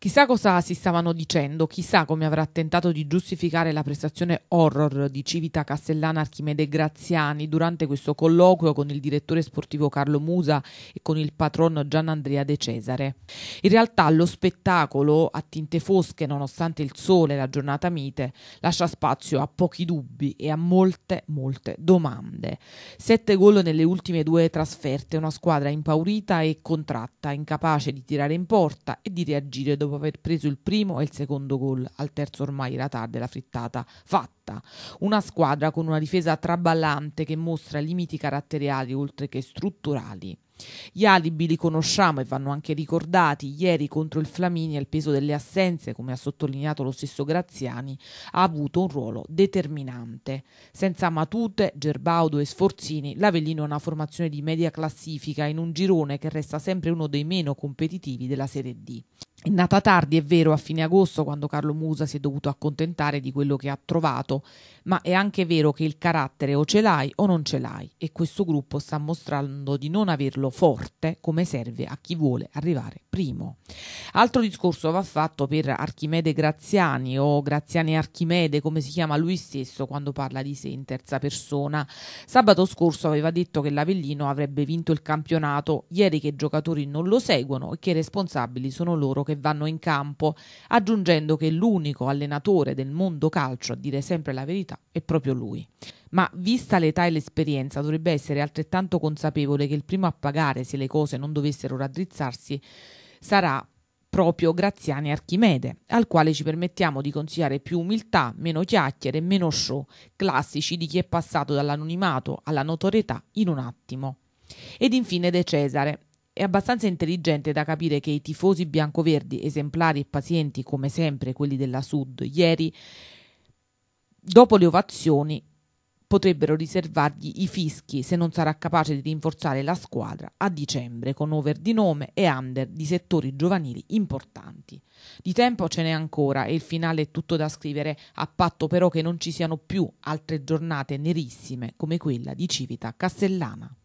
Chissà cosa si stavano dicendo, chissà come avrà tentato di giustificare la prestazione horror di Civita Castellana Archimede Graziani durante questo colloquio con il direttore sportivo Carlo Musa e con il patron Gian Andrea De Cesare. In realtà lo spettacolo, a tinte fosche nonostante il sole e la giornata mite, lascia spazio a pochi dubbi e a molte, molte domande. Sette gol nelle ultime due trasferte, una squadra impaurita e contratta, incapace di tirare in porta e di reagire dopo dopo aver preso il primo e il secondo gol, al terzo ormai era tarda e la frittata fatta. Una squadra con una difesa traballante che mostra limiti caratteriali oltre che strutturali. Gli alibi li conosciamo e vanno anche ricordati. Ieri contro il Flaminia il peso delle assenze, come ha sottolineato lo stesso Graziani, ha avuto un ruolo determinante. Senza Matute, Gerbaudo e Sforzini, l'Avellino è una formazione di media classifica in un girone che resta sempre uno dei meno competitivi della Serie D. È nata tardi, è vero, a fine agosto, quando Carlo Musa si è dovuto accontentare di quello che ha trovato, ma è anche vero che il carattere o ce l'hai o non ce l'hai e questo gruppo sta mostrando di non averlo forte come serve a chi vuole arrivare primo. Altro discorso va fatto per Archimede Graziani o Graziani Archimede, come si chiama lui stesso quando parla di sé in terza persona. Sabato scorso aveva detto che l'Avellino avrebbe vinto il campionato, ieri che i giocatori non lo seguono e che i responsabili sono loro che vanno in campo, aggiungendo che l'unico allenatore del mondo calcio a dire sempre la verità è proprio lui ma vista l'età e l'esperienza dovrebbe essere altrettanto consapevole che il primo a pagare se le cose non dovessero raddrizzarsi sarà proprio Graziani Archimede, al quale ci permettiamo di consigliare più umiltà, meno chiacchiere, meno show, classici di chi è passato dall'anonimato alla notorietà in un attimo. Ed infine De Cesare. È abbastanza intelligente da capire che i tifosi biancoverdi, esemplari e pazienti come sempre quelli della Sud, ieri, dopo le ovazioni, potrebbero riservargli i fischi se non sarà capace di rinforzare la squadra a dicembre con over di nome e under di settori giovanili importanti. Di tempo ce n'è ancora e il finale è tutto da scrivere, a patto però che non ci siano più altre giornate nerissime come quella di Civita Castellana.